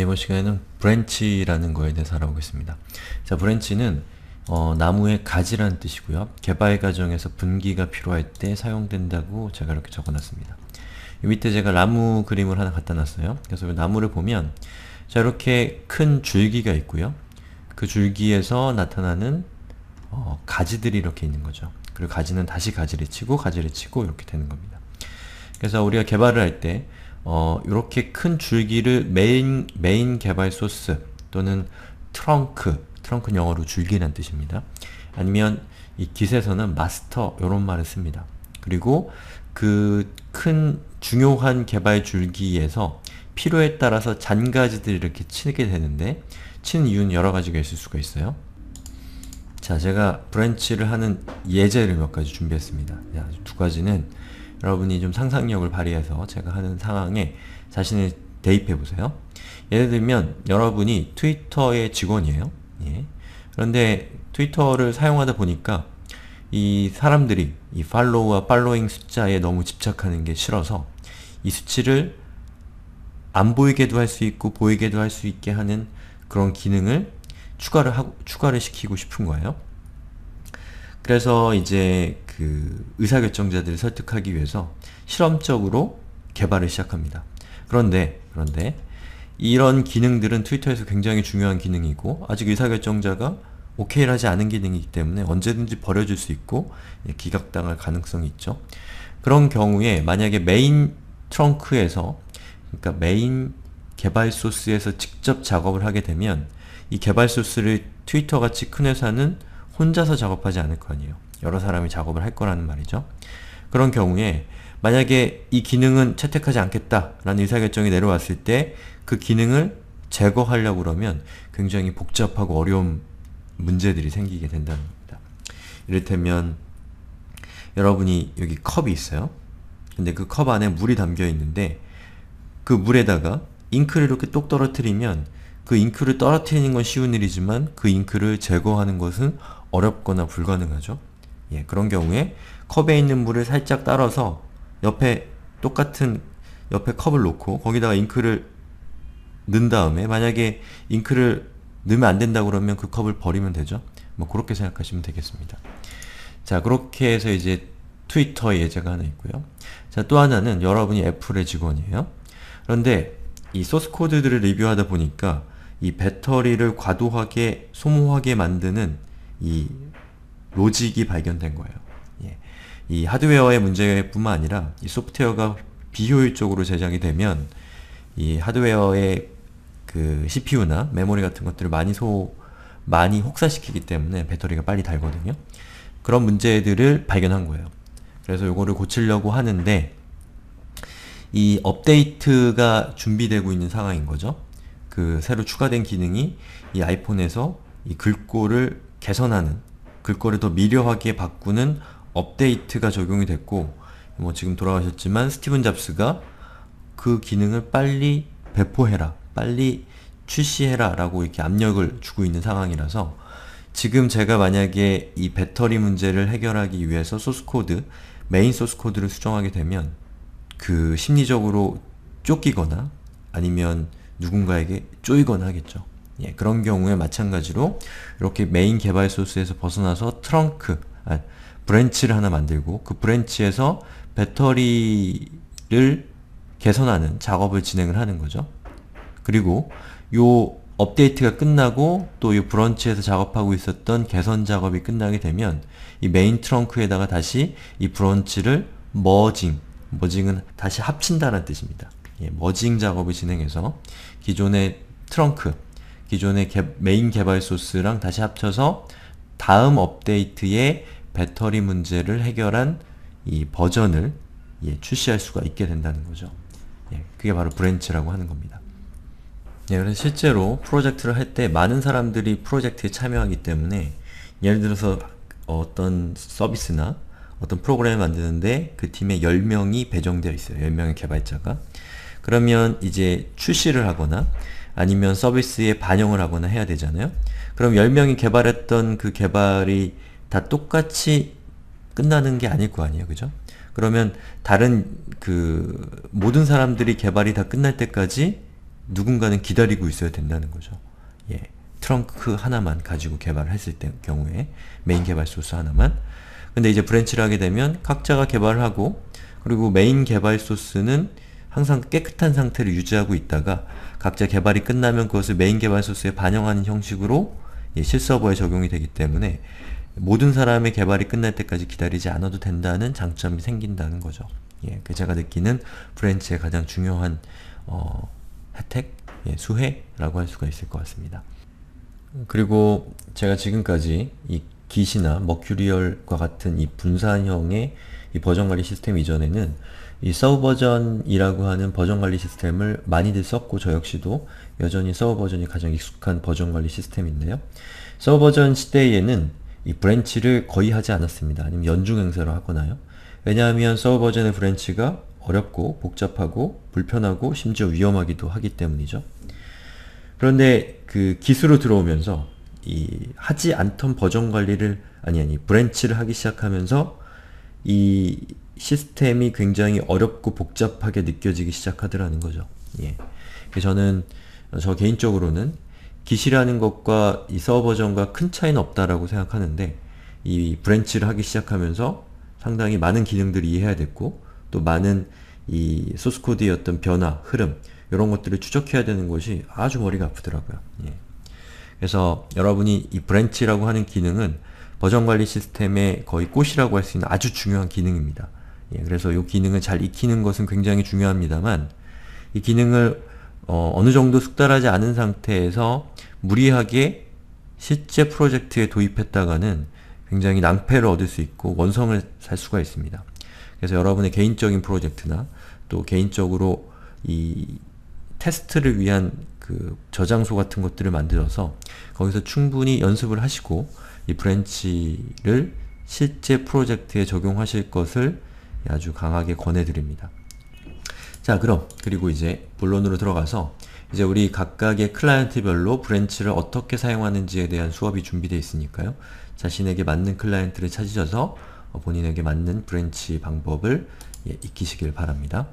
이번 시간에는 브랜치라는 거에 대해서 알아보겠습니다. 자, 브랜치는 어, 나무의 가지라는 뜻이고요. 개발 과정에서 분기가 필요할 때 사용된다고 제가 이렇게 적어놨습니다. 밑에 제가 나무 그림을 하나 갖다 놨어요. 그래서 나무를 보면 자 이렇게 큰 줄기가 있고요. 그 줄기에서 나타나는 어, 가지들이 이렇게 있는 거죠. 그리고 가지는 다시 가지를 치고 가지를 치고 이렇게 되는 겁니다. 그래서 우리가 개발을 할때 어, 이렇게 큰 줄기를 메인, 메인 개발 소스 또는 트렁크, 트렁크 영어로 줄기란 뜻입니다. 아니면 이 깃에서는 마스터 이런 말을 씁니다. 그리고 그 큰 중요한 개발 줄기에서 필요에 따라서 잔가지들 이렇게 치게 되는데 치는 이유는 여러 가지가 있을 수가 있어요. 자, 제가 브랜치를 하는 예제를 몇 가지 준비했습니다. 네, 두 가지는 여러분이 좀 상상력을 발휘해서 제가 하는 상황에 자신을 대입해 보세요. 예를 들면 여러분이 트위터의 직원이에요. 예. 그런데 트위터를 사용하다 보니까 이 사람들이 이 팔로우와 팔로잉 숫자에 너무 집착하는 게 싫어서 이 수치를 안 보이게도 할 수 있고 보이게도 할 수 있게 하는 그런 기능을 추가를 하고 추가를 시키고 싶은 거예요. 그래서 이제 그 의사결정자들을 설득하기 위해서 실험적으로 개발을 시작합니다. 그런데 그런데 이런 기능들은 트위터에서 굉장히 중요한 기능이고 아직 의사결정자가 오케이를 하지 않은 기능이기 때문에 언제든지 버려질 수 있고 예, 기각당할 가능성이 있죠. 그런 경우에 만약에 메인 트렁크에서 그러니까 메인 개발 소스에서 직접 작업을 하게 되면 이 개발 소스를 트위터 같이 큰 회사는 혼자서 작업하지 않을 거 아니에요. 여러 사람이 작업을 할 거라는 말이죠. 그런 경우에 만약에 이 기능은 채택하지 않겠다라는 의사결정이 내려왔을 때 그 기능을 제거하려고 그러면 굉장히 복잡하고 어려운 문제들이 생기게 된다는 겁니다. 이를테면 여러분이 여기 컵이 있어요. 근데 그 컵 안에 물이 담겨 있는데 그 물에다가 잉크를 이렇게 똑 떨어뜨리면 그 잉크를 떨어뜨리는 건 쉬운 일이지만 그 잉크를 제거하는 것은 어렵거나 불가능하죠. 예, 그런 경우에 컵에 있는 물을 살짝 따라서 옆에 똑같은 옆에 컵을 놓고 거기다가 잉크를 넣은 다음에 만약에 잉크를 넣으면 안 된다 그러면 그 컵을 버리면 되죠. 뭐 그렇게 생각하시면 되겠습니다. 자 그렇게 해서 이제 트위터 예제가 하나 있고요. 자 또 하나는 여러분이 애플의 직원이에요. 그런데 이 소스 코드들을 리뷰하다 보니까 이 배터리를 과도하게 소모하게 만드는 이 로직이 발견된 거예요. 예. 이 하드웨어의 문제뿐만 아니라 이 소프트웨어가 비효율적으로 제작이 되면 이 하드웨어의 그 CPU나 메모리 같은 것들을 많이 소 많이 혹사시키기 때문에 배터리가 빨리 달거든요. 그런 문제들을 발견한 거예요. 그래서 요거를 고치려고 하는데 이 업데이트가 준비되고 있는 상황인 거죠. 그 새로 추가된 기능이 이 아이폰에서 이 글꼴을 개선하는 글꼴을 더 미려하게 바꾸는 업데이트가 적용이 됐고 뭐 지금 돌아가셨지만 스티븐 잡스가 그 기능을 빨리 배포해라 빨리 출시해라 라고 이렇게 압력을 주고 있는 상황이라서 지금 제가 만약에 이 배터리 문제를 해결하기 위해서 소스코드 메인 소스코드를 수정하게 되면 그 심리적으로 쫓기거나 아니면 누군가에게 쪼이거나 하겠죠 예, 그런 경우에 마찬가지로 이렇게 메인 개발 소스에서 벗어나서 트렁크, 아, 브랜치를 하나 만들고 그 브랜치에서 배터리를 개선하는 작업을 진행을 하는 거죠. 그리고 요 업데이트가 끝나고 또 이 브런치에서 작업하고 있었던 개선 작업이 끝나게 되면 이 메인 트렁크에다가 다시 이 브런치를 머징, 머징은 다시 합친다는 뜻입니다. 예, 머징 작업을 진행해서 기존의 트렁크, 기존의 개, 메인 개발 소스랑 다시 합쳐서 다음 업데이트에 배터리 문제를 해결한 이 버전을 예, 출시할 수가 있게 된다는 거죠. 예, 그게 바로 브랜치라고 하는 겁니다. 예, 그래서 실제로 프로젝트를 할 때 많은 사람들이 프로젝트에 참여하기 때문에 예를 들어서 어떤 서비스나 어떤 프로그램을 만드는데 그 팀에 10명이 배정되어 있어요. 10명의 개발자가. 그러면 이제 출시를 하거나 아니면 서비스에 반영을 하거나 해야 되잖아요. 그럼 10명이 개발했던 그 개발이 다 똑같이 끝나는 게 아닐 거 아니에요. 그죠? 그러면 다른 그 모든 사람들이 개발이 다 끝날 때까지 누군가는 기다리고 있어야 된다는 거죠. 예. 트렁크 하나만 가지고 개발을 했을 때 경우에 메인 개발 소스 하나만 근데 이제 브랜치를 하게 되면 각자가 개발 하고 그리고 메인 개발 소스는 항상 깨끗한 상태를 유지하고 있다가 각자 개발이 끝나면 그것을 메인 개발 소스에 반영하는 형식으로 예, 실서버에 적용이 되기 때문에 모든 사람의 개발이 끝날 때까지 기다리지 않아도 된다는 장점이 생긴다는 거죠. 예, 그 제가 느끼는 브랜치의 가장 중요한 어, 혜택, 예, 수혜라고 할 수가 있을 것 같습니다. 그리고 제가 지금까지 이 기시나 머큐리얼과 같은 이 분산형의 이 버전 관리 시스템 이전에는 이 서브 버전이라고 하는 버전 관리 시스템을 많이들 썼고 저 역시도 여전히 서브 버전이 가장 익숙한 버전 관리 시스템인데요. 서브 버전 시대에는 이 브랜치를 거의 하지 않았습니다. 아니면 연중 행사로 하거나요. 왜냐하면 서브 버전의 브랜치가 어렵고 복잡하고 불편하고 심지어 위험하기도 하기 때문이죠. 그런데 그 기수로 들어오면서 이 하지 않던 버전 관리를 아니 아니 브랜치를 하기 시작하면서 이 시스템이 굉장히 어렵고 복잡하게 느껴지기 시작하더라는 거죠. 예. 저는 저 개인적으로는 기시라는 것과 이 서버전과 큰 차이는 없다라고 생각하는데 이 브랜치를 하기 시작하면서 상당히 많은 기능들을 이해해야 됐고 또 많은 이 소스코드의 어떤 변화, 흐름 이런 것들을 추적해야 되는 것이 아주 머리가 아프더라고요. 예. 그래서 여러분이 이 브랜치라고 하는 기능은 버전관리 시스템의 거의 꽃이라고 할 수 있는 아주 중요한 기능입니다. 예, 그래서 이 기능을 잘 익히는 것은 굉장히 중요합니다만 이 기능을 어, 느 정도 숙달하지 않은 상태에서 무리하게 실제 프로젝트에 도입했다가는 굉장히 낭패를 얻을 수 있고 원성을 살 수가 있습니다. 그래서 여러분의 개인적인 프로젝트나 또 개인적으로 이 테스트를 위한 그 저장소 같은 것들을 만들어서 거기서 충분히 연습을 하시고 이 브랜치를 실제 프로젝트에 적용하실 것을 아주 강하게 권해드립니다. 자 그럼 그리고 이제 본론으로 들어가서 이제 우리 각각의 클라이언트별로 브랜치를 어떻게 사용하는지에 대한 수업이 준비되어 있으니까요. 자신에게 맞는 클라이언트를 찾으셔서 본인에게 맞는 브랜치 방법을 예, 익히시길 바랍니다.